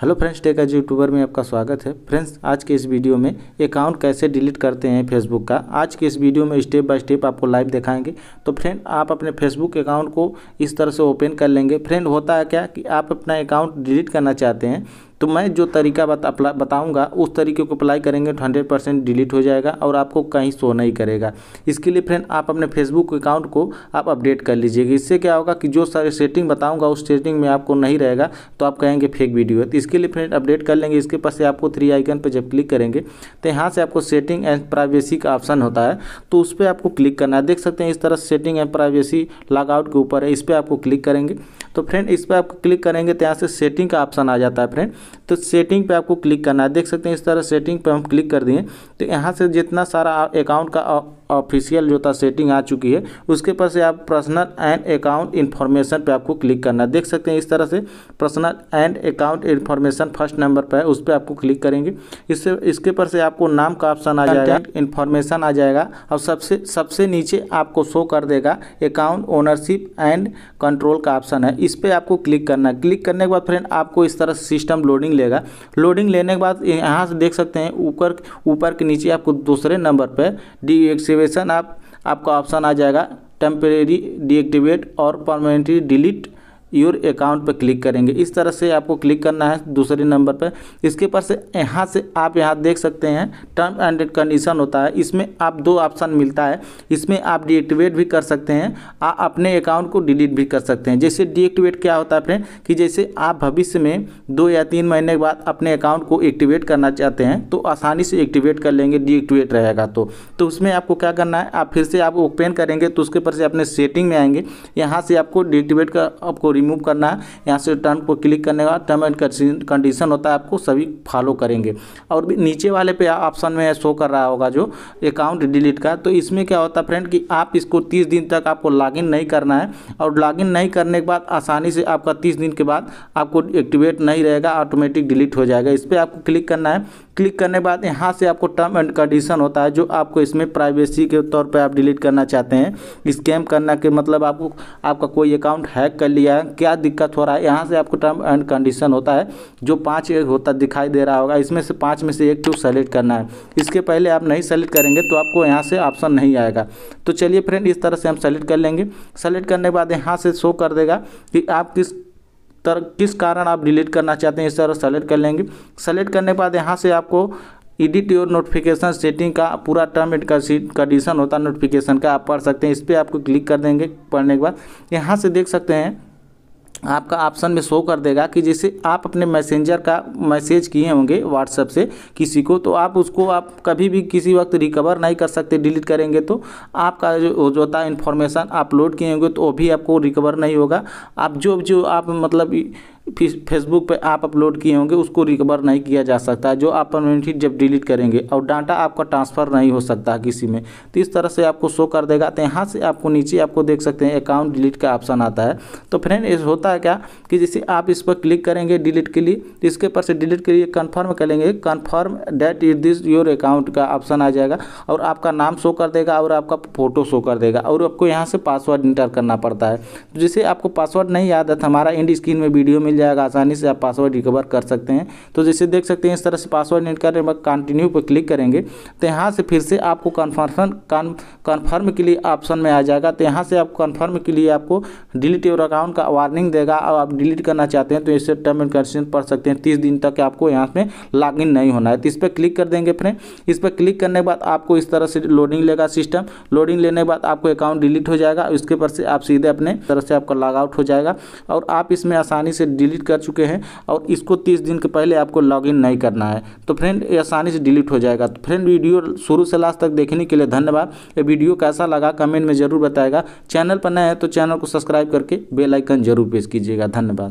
hello friends tech age YouTuber में आपका स्वागत है फ्रेंड्स आज के इस वीडियो में अकाउंट कैसे डिलीट करते हैं फेसबुक का आज के इस वीडियो में स्टेप बाय स्टेप आपको लाइव दिखाएंगे तो फ्रेंड आप अपने फेसबुक अकाउंट को इस तरह से ओपन कर लेंगे फ्रेंड होता है क्या कि आप अपना अकाउंट डिलीट करना चाहते हैं तो मैं जो तरीका बता बताऊँगा उस तरीके को अप्लाई करेंगे तो हंड्रेड परसेंट डिलीट हो जाएगा और आपको कहीं शो नहीं करेगा इसके लिए फ्रेंड आप अपने फेसबुक अकाउंट को आप अपडेट कर लीजिएगा इससे क्या होगा कि जो सारी सेटिंग बताऊँगा उस सेटिंग में आपको नहीं रहेगा तो आप कहेंगे फेक वीडियो है तो इसके लिए फ्रेंड अपडेट कर लेंगे इसके पास से आपको थ्री आइकन पर जब क्लिक करेंगे तो यहाँ से आपको सेटिंग एंड प्राइवेसी का ऑप्शन होता है तो उस पर आपको क्लिक करना है देख सकते हैं इस तरह सेटिंग एंड प्राइवेसी लॉगआउट के ऊपर है इस पर आपको क्लिक करेंगे तो फ्रेंड इस पर आप क्लिक करेंगे तो यहाँ से सेटिंग का ऑप्शन आ जाता है फ्रेंड तो सेटिंग पे आपको क्लिक करना है देख सकते हैं इस तरह सेटिंग पे हम क्लिक कर दिए तो यहाँ से जितना सारा अकाउंट का ऑफिशियल जो था सेटिंग आ चुकी है उसके पास से आप पर्सनल एंड अकाउंट इन्फॉर्मेशन पे आपको क्लिक करना देख सकते हैं इस तरह से personal and account information first number पर है उस पर आपको क्लिक करेंगे इससे इसके पर से आपको नाम का ऑप्शन आ जाएगा इन्फॉर्मेशन आ जाएगा और सबसे सबसे नीचे आपको शो कर देगा अकाउंट ओनरशिप एंड कंट्रोल का ऑप्शन है इस पर आपको क्लिक करना क्लिक करने के बाद फ्रेंड आपको इस तरह सिस्टम लोडिंग लेगा लोडिंग लेने के बाद यहाँ से देख सकते हैं ऊपर ऊपर के नीचे आपको दूसरे नंबर पर डी डिएक्टिवेशन आप आपका ऑप्शन आ जाएगा टेम्परेरी डिएक्टिवेट और परमानेंटली डिलीट योर अकाउंट पर क्लिक करेंगे इस तरह से आपको क्लिक करना है दूसरे नंबर पर इसके पास से यहाँ से आप यहाँ देख सकते हैं टर्म एंड कंडीशन होता है इसमें आप दो ऑप्शन मिलता है इसमें आप डिएक्टिवेट भी कर सकते हैं आप अपने अकाउंट को डिलीट भी कर सकते हैं जैसे डिएक्टिवेट क्या होता है फ्रेंड कि जैसे आप भविष्य में दो या तीन महीने के बाद अपने अकाउंट को एक्टिवेट करना चाहते हैं तो आसानी से एक्टिवेट कर लेंगे डिएक्टिवेट रहेगा तो तो उसमें आपको क्या करना है आप फिर से आप ओपन करेंगे तो उसके पर से अपने सेटिंग में आएंगे यहाँ से आपको डिएक्टिवेट का आपको रिमूव करना है यहाँ से टर्म को क्लिक करने का टर्म एंड कंडीशन होता है आपको सभी फॉलो करेंगे और भी नीचे वाले पे ऑप्शन में शो कर रहा होगा जो अकाउंट डिलीट का तो इसमें क्या होता है फ्रेंड कि आप इसको तीस दिन तक आपको लॉग नहीं करना है और लॉग नहीं करने के बाद आसानी से आपका तीस दिन के बाद आपको एक्टिवेट नहीं रहेगा ऑटोमेटिक डिलीट हो जाएगा इस पर आपको क्लिक करना है क्लिक करने के बाद यहाँ से आपको टर्म एंड कंडीशन होता है जो आपको इसमें प्राइवेसी के तौर पर आप डिलीट करना चाहते हैं स्कैम करना के मतलब आपको आपका कोई अकाउंट हैक कर लिया है क्या दिक्कत हो रहा है यहाँ से आपको टर्म एंड कंडीशन होता है जो पाँच होता दिखाई दे रहा होगा इसमें से पाँच में से एक को सेलेक्ट करना है इसके पहले आप नहीं सेलेक्ट करेंगे तो आपको यहाँ से ऑप्शन नहीं आएगा तो चलिए फ्रेंड इस तरह से हम सेलेक्ट कर लेंगे सेलेक्ट करने के बाद यहाँ से शो कर देगा कि आप किस तर किस कारण आप डिलीट करना चाहते हैं इस तरह सेलेक्ट कर लेंगे सेलेक्ट करने के बाद यहाँ से आपको एडिट योर नोटिफिकेशन सेटिंग का पूरा टर्म एंड कंडीशन होता है नोटिफिकेशन का आप पढ़ सकते हैं इस पर आपको क्लिक कर देंगे पढ़ने के बाद यहाँ से देख सकते हैं आपका ऑप्शन में शो कर देगा कि जैसे आप अपने मैसेंजर का मैसेज किए होंगे व्हाट्सएप से किसी को तो आप उसको आप कभी भी किसी वक्त रिकवर नहीं कर सकते डिलीट करेंगे तो आपका जो जो होता है इन्फॉर्मेशन अपलोड किए होंगे तो वो भी आपको रिकवर नहीं होगा आप जो जो आप मतलब फेसबुक पे आप अपलोड किए होंगे उसको रिकवर नहीं किया जा सकता है जो आप परमानेंटली जब डिलीट करेंगे और डाटा आपका ट्रांसफ़र नहीं हो सकता किसी में तो इस तरह से आपको शो कर देगा तो यहाँ से आपको नीचे आपको देख सकते हैं अकाउंट डिलीट का ऑप्शन आता है तो फ्रेंड इस होता है क्या कि जैसे आप इस पर क्लिक करेंगे डिलीट के लिए तो इसके पर से डिलीट के लिए कन्फर्म करेंगे confirm that is this your account का ऑप्शन आ जाएगा और आपका नाम शो कर देगा और आपका फोटो शो कर देगा और आपको यहाँ से पासवर्ड इंटर करना पड़ता है जैसे आपको पासवर्ड नहीं याद है तो हमारा इंड स्क्रीन में वीडियो मिल जाएगा आसानी से आप पासवर्ड रिकवर कर सकते हैं तो जैसे देख सकते हैं इस तरह से पासवर्ड नेट करने बाद कंटिन्यू पर क्लिक करेंगे तो यहाँ से फिर से आपको कन्फर्म कन्फर्म के लिए ऑप्शन में आ जाएगा तो यहाँ से आप कन्फर्म के लिए आपको डिलीट योर अकाउंट का वार्निंग देगा और आप डिलीट करना चाहते हैं तो इससे टर्म एंड कंडीशन पढ़ सकते हैं तीस दिन तक आपको यहाँ पर लॉग नहीं होना है तो इस पर क्लिक कर देंगे फ्रेंड इस पर क्लिक करने के बाद आपको इस तरह से लोडिंग लेगा सिस्टम लोडिंग लेने के बाद आपको अकाउंट डिलीट हो जाएगा उसके पर से आप सीधे अपने तरह से आपका लॉग आउट हो जाएगा और आप इसमें आसानी से डिलीट डिलीट कर चुके हैं और इसको तीस दिन के पहले आपको लॉगिन नहीं करना है तो फ्रेंड ये आसानी से डिलीट हो जाएगा तो फ्रेंड वीडियो शुरू से लास्ट तक देखने के लिए धन्यवाद ये वीडियो कैसा लगा कमेंट में ज़रूर बताएगा चैनल पर नए हैं तो चैनल को सब्सक्राइब करके बेलाइकन जरूर प्रेस कीजिएगा धन्यवाद